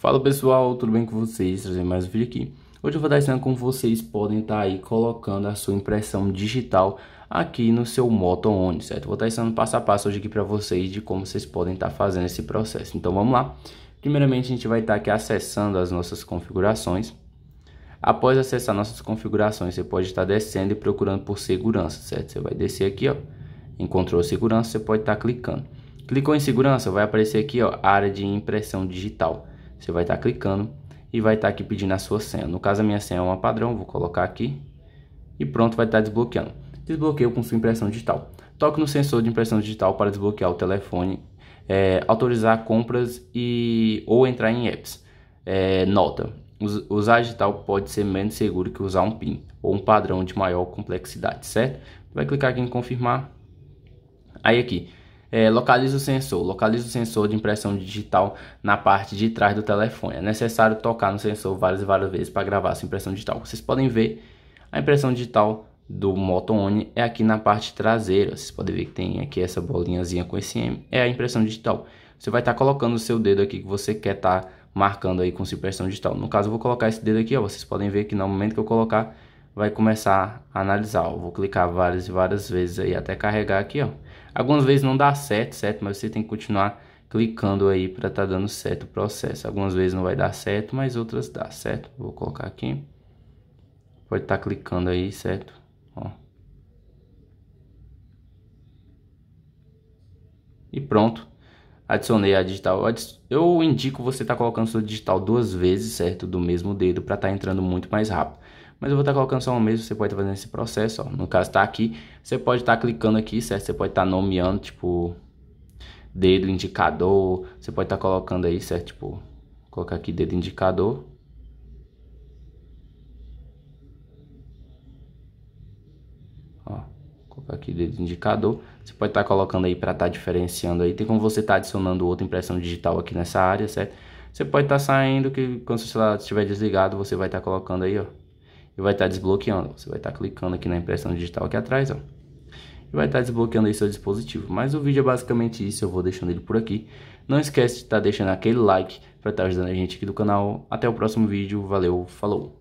Fala pessoal, tudo bem com vocês? Trazer mais um vídeo aqui. Hoje eu vou dar ensinando como vocês podem estar tá aí colocando a sua impressão digital aqui no seu Moto One, certo? Vou estar tá ensinando passo a passo hoje aqui para vocês de como vocês podem estar tá fazendo esse processo. Então vamos lá. Primeiramente a gente vai estar tá aqui acessando as nossas configurações. Após acessar nossas configurações, você pode estar tá descendo e procurando por segurança, certo? Você vai descer aqui, ó. Encontrou segurança, você pode estar tá clicando. Clicou em segurança, vai aparecer aqui, ó, área de impressão digital. Você vai estar tá clicando e vai estar tá aqui pedindo a sua senha. No caso, a minha senha é uma padrão, vou colocar aqui. E pronto, vai estar tá desbloqueando. Desbloqueio com sua impressão digital. Toque no sensor de impressão digital para desbloquear o telefone, é, autorizar compras e ou entrar em apps. É, nota, usar digital pode ser menos seguro que usar um PIN ou um padrão de maior complexidade, certo? Vai clicar aqui em confirmar. Aí aqui, é, o sensor. localiza o sensor de impressão digital na parte de trás do telefone. É necessário tocar no sensor várias e várias vezes para gravar essa impressão digital. Vocês podem ver a impressão digital do Moto One é aqui na parte traseira. Vocês podem ver que tem aqui essa bolinhazinha com esse M. É a impressão digital. Você vai estar tá colocando o seu dedo aqui que você quer estar tá marcando aí com essa impressão digital. No caso, eu vou colocar esse dedo aqui, ó. Vocês podem ver que no momento que eu colocar, vai começar a analisar. Eu vou clicar várias e várias vezes aí até carregar aqui, ó. Algumas vezes não dá certo, certo? Mas você tem que continuar clicando aí para estar tá dando certo o processo. Algumas vezes não vai dar certo, mas outras dá certo. Vou colocar aqui. Pode estar tá clicando aí, certo? Ó. E pronto. Adicionei a digital. Eu indico você estar tá colocando sua digital duas vezes, certo? Do mesmo dedo para estar tá entrando muito mais rápido mas eu vou estar colocando só um mesmo, você pode estar fazendo esse processo, ó. no caso está aqui, você pode estar clicando aqui, certo? Você pode estar nomeando, tipo, dedo indicador, você pode estar colocando aí, certo? Tipo, colocar aqui dedo indicador. Ó, colocar aqui dedo indicador. Você pode estar colocando aí para estar tá diferenciando aí. Tem como você estar tá adicionando outra impressão digital aqui nessa área, certo? Você pode estar saindo que quando o celular estiver desligado, você vai estar colocando aí, ó e vai estar tá desbloqueando. Você vai estar tá clicando aqui na impressão digital aqui atrás, ó. E vai estar tá desbloqueando aí seu dispositivo. Mas o vídeo é basicamente isso, eu vou deixando ele por aqui. Não esquece de estar tá deixando aquele like para estar tá ajudando a gente aqui do canal. Até o próximo vídeo, valeu, falou!